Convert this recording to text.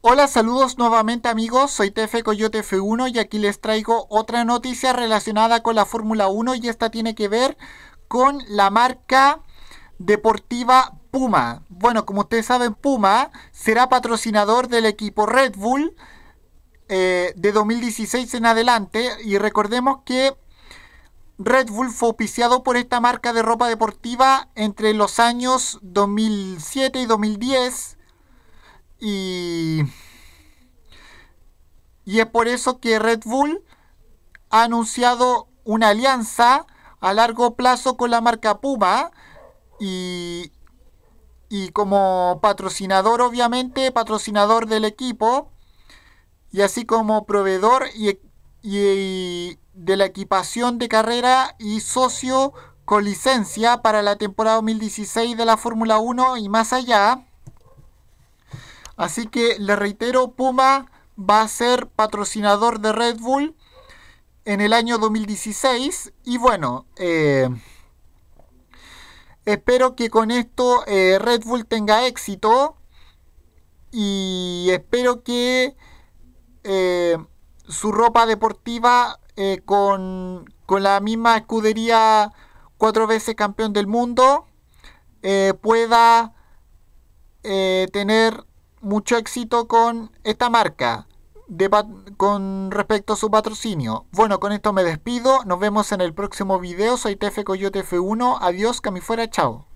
Hola, saludos nuevamente amigos, soy TF Coyote F1 y aquí les traigo otra noticia relacionada con la Fórmula 1 y esta tiene que ver con la marca deportiva Puma. Bueno, como ustedes saben, Puma será patrocinador del equipo Red Bull eh, de 2016 en adelante y recordemos que Red Bull fue oficiado por esta marca de ropa deportiva entre los años 2007 y 2010 y, y es por eso que Red Bull ha anunciado una alianza a largo plazo con la marca Puma y, como patrocinador obviamente, patrocinador del equipo y así como proveedor y, de la equipación de carrera y socio con licencia para la temporada 2016 de la Fórmula 1 y más allá. Así que le reitero, Puma va a ser patrocinador de Red Bull en el año 2016. Y bueno, eh, espero que con esto eh, Red Bull tenga éxito. Y espero que eh, su ropa deportiva con, con, la misma escudería cuatro veces campeón del mundo pueda tener mucho éxito con esta marca con respecto a su patrocinio. Bueno, con esto me despido. Nos vemos en el próximo video. Soy TF Coyote F1. Adiós, que a fuera. Chao.